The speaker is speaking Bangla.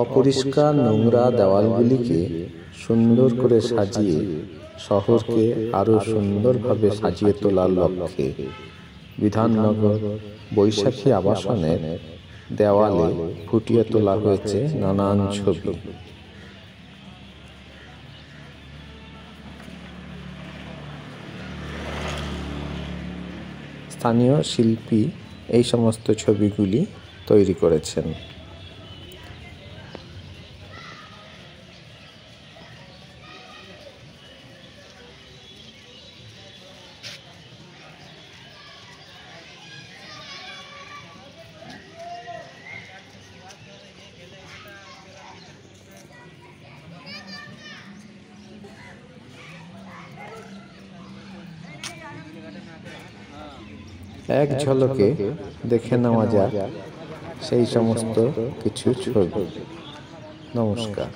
অপরিষ্কার নোংরা দেওয়ালগুলিকে সুন্দর করে সাজিয়ে শহরকে আরও সুন্দরভাবে সাজিয়ে তোলার লক্ষ্যে বিধাননগর বৈশাখী আবাসনের দেওয়ালে ফুটিয়ে তোলা হয়েছে নানান ছবি স্থানীয় শিল্পী এই সমস্ত ছবিগুলি তৈরি করেছেন এক ঝলকে দেখে নেওয়া যায় সেই সমস্ত কিছু ছবি নমস্কার